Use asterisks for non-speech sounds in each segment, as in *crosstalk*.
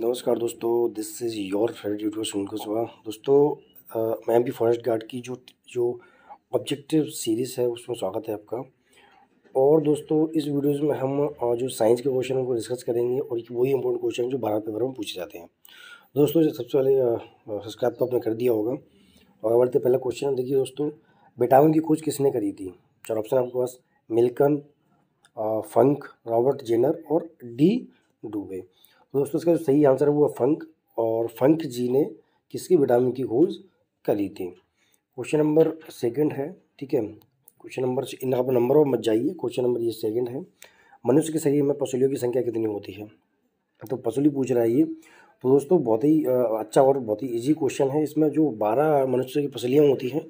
नमस्कार दोस्तों this is your favourite YouTube Sunil Kushwaha दोस्तों आ, मैं भी फॉरेस्ट गार्ड की जो जो ऑब्जेक्टिव सीरीज़ है उसमें स्वागत है आपका और दोस्तों इस वीडियोज़ में हम आ, जो साइंस के क्वेश्चन उनको डिस्कस करेंगे और वही इंपॉर्टेंट क्वेश्चन जो भारत पेपर में पूछे जाते हैं दोस्तों सबसे पहले सब्सक्राइब तो आपने कर दिया होगा और बढ़ते पहला क्वेश्चन देखिए दोस्तों बेटाउन की खोज किसने करी थी चार ऑप्शन आपके पास मिल्कन फंक रॉबर्ट जेनर और डी डूबे दोस्तों इसका जो सही आंसर है वो फंक और फंक जी ने किसकी विटामिन की खोज करी थी क्वेश्चन नंबर सेकंड है ठीक है क्वेश्चन नंबर इन आप नंबरों मत जाइए क्वेश्चन नंबर ये सेकंड है मनुष्य के शरीर में पसलियों की संख्या कितनी होती है तो पसुली पूछ रहा है ये तो दोस्तों बहुत ही अच्छा और बहुत ही ईजी क्वेश्चन है इसमें जो बारह मनुष्य की पसलियाँ होती हैं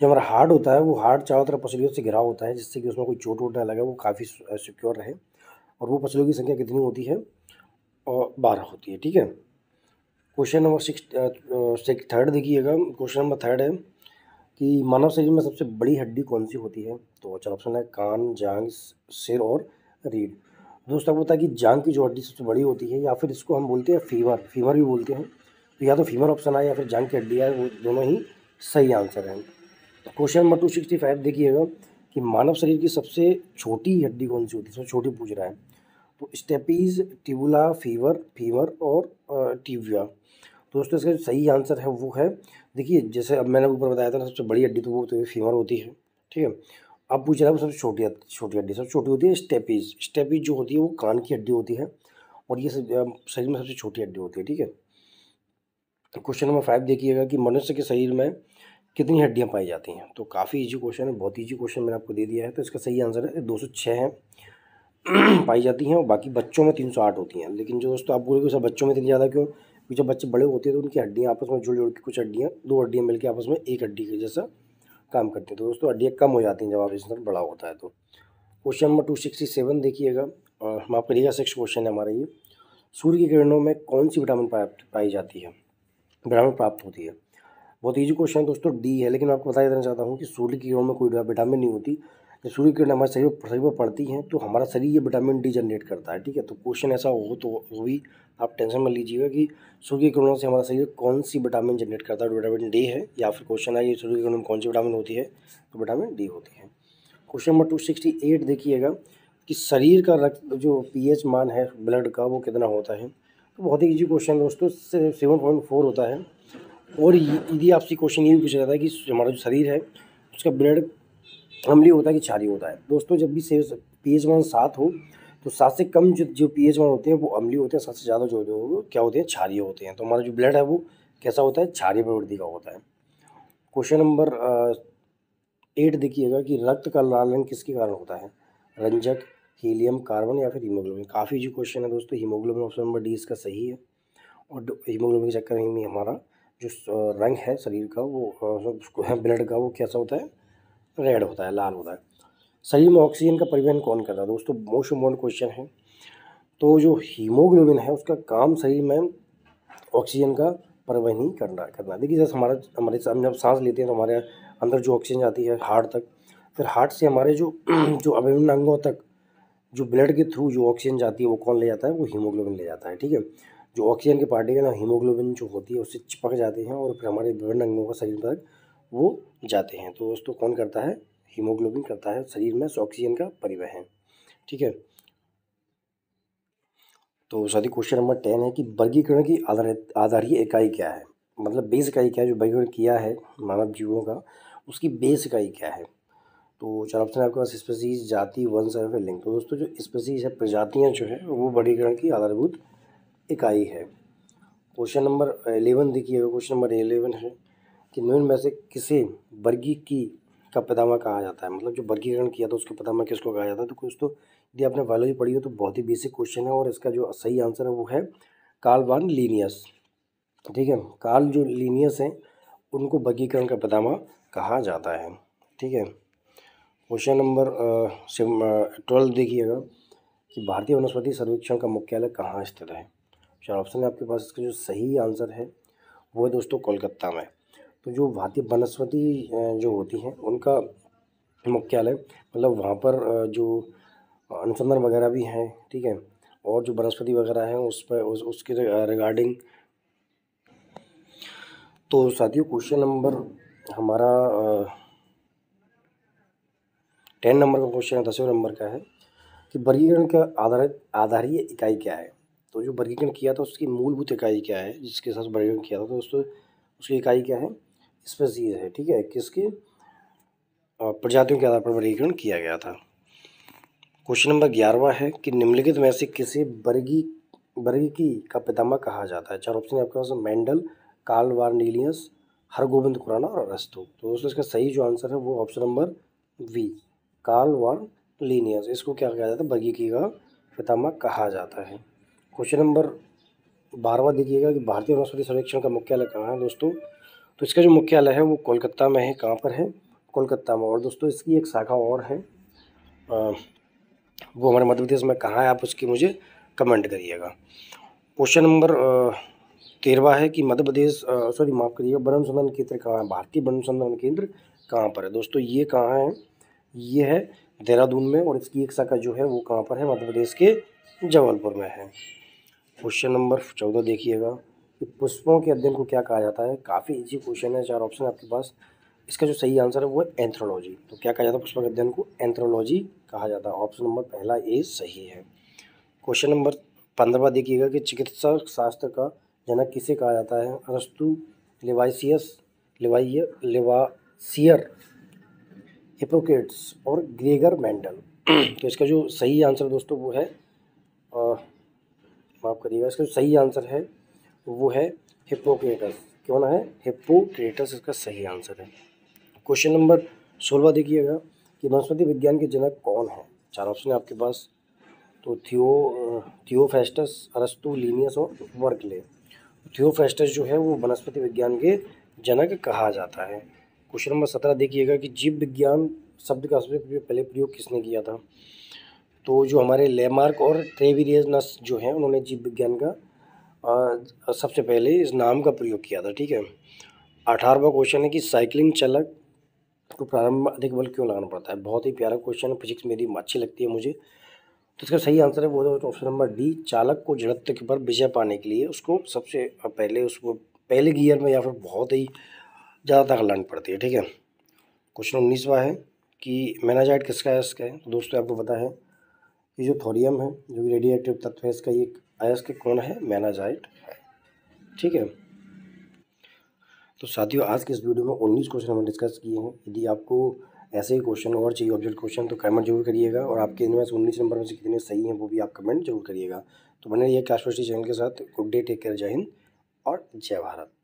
जो हमारा हार्ट होता है वो हार्ट चारों तरफ पसलियों से घिरा होता है जिससे कि उसमें कोई चोट वोट ना लगे वो काफ़ी सिक्योर रहे और वो पसलियों की संख्या कितनी होती है और बारह होती है ठीक है क्वेश्चन नंबर सिक्स थर्ड देखिएगा क्वेश्चन नंबर थर्ड है कि मानव शरीर में सबसे बड़ी हड्डी कौन सी होती है तो अच्छा ऑप्शन है कान जांग सिर और रीढ़ दोस्तों आपको पता है कि जांग की जो हड्डी सबसे बड़ी होती है या फिर इसको हम बोलते हैं फीवर फीवर भी बोलते हैं तो या तो फीवर ऑप्शन आए या फिर जांग की हड्डी आए वो दोनों ही सही आंसर हैं question number two sixty five देखिएगा कि मानव शरीर की सबसे छोटी हड्डी कौन सी होती है सबसे छोटी पूछ रहा है स्टेपीज टिबुला फीवर फीवर और ट्यूबिया तो दोस्तों इसका जो सही आंसर है वो है देखिए जैसे अब मैंने ऊपर बताया था ना सबसे बड़ी हड्डी तो वो तो फीवर होती है ठीक है अब पूछ रहा है सबसे छोटी छोटी हड्डी सबसे छोटी होती है स्टेपीज स्टेपीज जो होती है वो कान की हड्डी होती है और ये सब शरीर में सबसे छोटी हड्डी होती है ठीक है क्वेश्चन नंबर फाइव देखिएगा कि मनुष्य के शरीर में कितनी हड्डियाँ पाई जाती हैं तो काफ़ी ईजी क्वेश्चन है बहुत ईजी क्वेश्चन मैंने आपको दे दिया है तो इसका सही आंसर है दो सौ छः है *clears throat* पाई जाती हैं और बाकी बच्चों में तीन सौ आठ होती हैं लेकिन जो दोस्तों आप बोलोगे सर बच्चों में इतनी ज़्यादा क्यों क्योंकि जब बच्चे बड़े होते हैं तो उनकी हड्डियाँ आपस में जुड़ जुड़ के कुछ हड्डियाँ दो हड्डियाँ मिलकर आपस में एक हड्डी के जैसा काम करती हैं तो दोस्तों हड्डियाँ कम हो जाती हैं जब आप इस तरह बड़ा होता है तो question number two sixty seven देखिएगा और हम आपका देखिएगा सिक्स क्वेश्चन है हमारा ये सूर्य की किरणों में कौन सी विटामिन पाई जाती है विटामिन प्राप्त होती है बहुत ईजी क्वेश्चन है दोस्तों डी है लेकिन मैं आपको बताया देना चाहता हूँ कि सूर्य की किरणों में कोई विटामिन नहीं होती जब सूर्य किरण हमारे शरीर शरीर पर पड़ती हैं तो हमारा शरीर ये विटामिन डी जनरेट करता है ठीक है तो क्वेश्चन ऐसा हो तो वो भी आप टेंशन में लीजिएगा कि सूर्य की किरणों से हमारा शरीर कौन सी विटामिन जनरेट करता है विटामिन डी है या फिर क्वेश्चन आइए सूर्य की किरणों में कौन सी विटामिन होती है तो विटामिन डी होती है question number two sixty eight देखिएगा कि शरीर का रक्त जो एच मान है ब्लड का वो कितना होता है तो बहुत ही ईजी क्वेश्चन दोस्तों सेवन पॉइंट फोर होता है और यदि आपसे क्वेश्चन ये भी पूछा जाता है कि हमारा जो शरीर है उसका ब्लड अमली होता है कि क्षारीय होता है दोस्तों जब भी से पी एच वन सात हो तो सात से कम जो जो पी एच वन होते हैं वो अमली होते हैं सात से ज़्यादा जो जो क्या होते हैं क्षारीय होते हैं तो हमारा जो ब्लड है वो कैसा होता है क्षारीय प्रवृत्ति का होता है क्वेश्चन नंबर एट देखिएगा कि रक्त का लाल रंग किसके कारण होता है रंजक हीलियम कार्बन या फिर हीमोग्लोबिन काफ़ी जो क्वेश्चन है दोस्तों हीमोग्लोबिन ऑप्शन नंबर डी इसका सही है और हीमोग्लोबिन के चक्कर में हमारा जो रंग है शरीर का वो ब्लड का वो कैसा होता है रेड होता है लाल होता है शरीर में ऑक्सीजन का परिवहन कौन करता है दोस्तों मोस्ट इम्पोर्टेंट क्वेश्चन है तो जो हीमोग्लोबिन है उसका काम शरीर में ऑक्सीजन का परिवहन ही करना करना देखिए जैसे हमारा हमारे हम जब सांस लेते हैं तो हमारे अंदर जो ऑक्सीजन जाती है हार्ट तक फिर हार्ट से हमारे जो *clears throat* जो अभिन्न अंगों तक जो ब्लड के थ्रू जो ऑक्सीजन जाती है वो कौन ले जाता है वो हीमोग्लोबिन ले जाता है ठीक है जो ऑक्सीजन के पार्टिकल हीमोग्लोबिन जो होती है उससे चिपक जाते हैं और फिर हमारे विभिन्न अंगों का शरीर तक वो जाते हैं तो दोस्तों कौन करता है हीमोग्लोबिन करता है शरीर में ऑक्सीजन का परिवहन ठीक है तो सदी क्वेश्चन नंबर टेन है कि वर्गीकरण की आधारित इकाई क्या है मतलब बेस इकाई क्या है जो वर्गीकरण किया है मानव जीवों का उसकी बेस इकाई क्या है तो चार ऑप्शन आपके पास स्पेसीज जाति वंश और लिंग तो दोस्तों जो स्पेसीज है प्रजातियाँ जो है वो वर्गीकरण की आधारभूत इकाई है क्वेश्चन नंबर एलेवन देखिएगा क्वेश्चन नंबर एलेवन है कि निम्न में से किसे वर्गी की का पदामा कहा जाता है मतलब जो वर्गीकरण किया था उसके पदामा किसको कहा जाता है तो कुछ तो यदि आपने बायोलॉजी पढ़ी हो तो बहुत ही बेसिक क्वेश्चन है और इसका जो सही आंसर है वो है कार्ल वन लीनियस ठीक है कार्ल जो लीनियस हैं उनको वर्गीकरण का पदामा कहा जाता है ठीक है क्वेश्चन नंबर ट्वेल्व देखिएगा कि भारतीय वनस्पति सर्वेक्षण का मुख्यालय कहाँ स्थित है चार ऑप्शन है आपके पास इसका जो सही आंसर है वो है दोस्तों कोलकाता में तो जो भारतीय वनस्पति जो होती हैं उनका मुख्यालय मतलब वहाँ पर जो अनुसंधान वगैरह भी हैं ठीक है और जो वनस्पति वगैरह हैं उस पर उस, उसके रिगार्डिंग तो साथियों क्वेश्चन नंबर हमारा टेन नंबर का क्वेश्चन है दसवें नंबर का है कि वर्गीकरण का आधारित आधारीय इकाई क्या है तो जो वर्गीकरण किया था उसकी मूलभूत इकाई क्या है जिसके साथ वर्गीकरण किया था तो उसकी इकाई क्या है स्पेस है ठीक है किसके प्रजातियों के आधार पर वर्गीकरण किया गया था क्वेश्चन नंबर ग्यारहवा है कि निम्नलिखित में से किसे बर्गी बर्गी का पितामा कहा जाता है चार ऑप्शन है आपके पास मेंडल काल नीलियंस हरगोविंद खुराना और अरस्तु तो दोस्तों इसका सही जो आंसर है वो option number B Carl Linnaeus इसको क्या कहा जाता है बर्गी का पितामा कहा जाता है क्वेश्चन नंबर बारहवा देखिएगा कि भारतीय वनस्पति सर्वेक्षण का मुख्यालय कहाँ है दोस्तों तो इसका जो मुख्यालय है वो कोलकाता में है कहाँ पर है कोलकाता में और दोस्तों इसकी एक शाखा और है आ, वो हमारे मध्य प्रदेश में कहाँ है आप उसकी मुझे कमेंट करिएगा क्वेश्चन नंबर तेरवा है कि मध्य प्रदेश सॉरी माफ़ करिएगा वन अनुसंधान केंद्र कहाँ है भारतीय वन अनुसंधान केंद्र कहाँ पर है दोस्तों ये कहाँ है ये है देहरादून में और इसकी एक शाखा जो है वो कहाँ पर है मध्य प्रदेश के जबलपुर में है क्वेश्चन नंबर चौदह देखिएगा कि पुष्पों के अध्ययन को क्या कहा जाता है काफ़ी इजी क्वेश्चन है चार ऑप्शन आपके पास इसका जो सही आंसर है वो है एंथ्रोलॉजी तो क्या कहा जाता है पुष्पों के अध्ययन को एंथ्रोलॉजी कहा जाता है ऑप्शन नंबर पहला ए सही है क्वेश्चन नंबर पंद्रह देखिएगा कि चिकित्सा शास्त्र का जनक किसे कहा जाता है अरस्तु लिवाइसियस लिवाइय लिवासियर हिप्रोक्रेट्स और ग्रेगर मेंडल तो इसका जो सही आंसर दोस्तों वो है माफ़ करिएगा इसका जो सही आंसर है वो है हिप्पोक्रेटस क्यों ना है हिप्पोक्रेटस इसका सही आंसर है क्वेश्चन नंबर सोलवा देखिएगा कि वनस्पति विज्ञान के जनक कौन है चार ऑप्शन है आपके पास तो थियो थियोफेस्टस अरस्तु लीनियस और वर्कले थियोफेस्टस जो है वो वनस्पति विज्ञान के जनक कहा जाता है क्वेश्चन नंबर सत्रह देखिएगा कि जीव विज्ञान शब्द का सबसे पहले प्रयोग किसने किया था तो जो हमारे लेमार्क और ट्रेविरियनस जो हैं उन्होंने जीव विज्ञान का सबसे पहले इस नाम का प्रयोग किया था ठीक है अठारहवा क्वेश्चन है कि साइकिलिंग चालक को प्रारंभ अधिक बल क्यों लगाना पड़ता है बहुत ही प्यारा क्वेश्चन है फिजिक्स मेरी अच्छी लगती है मुझे तो इसका सही आंसर है वो ऑप्शन नंबर डी चालक को जड़त्व के पर विजय पाने के लिए उसको सबसे पहले उसको पहले गियर में या फिर बहुत ही ज़्यादा तक लानी पड़ती है ठीक है क्वेश्चन उन्नीसवा है कि मैनाजाइट किसका है इसका है दोस्तों आपको पता है कि जो थोरियम है जो रेडियो एक्टिव तत्व है इसका एक आयस के कौन है मैनाजाइट है ठीक है तो साथियों आज के इस वीडियो में उन्नीस क्वेश्चन हमने डिस्कस किए हैं यदि आपको ऐसे ही क्वेश्चन और चाहिए ऑब्जेक्ट क्वेश्चन तो कमेंट जरूर करिएगा और आपके इनमें से उन्नीस नंबर में से कितने सही हैं वो भी आप कमेंट जरूर करिएगा तो बने रहिए क्लास चैनल के साथ गुड डे टेक केयर जय हिंद और जय भारत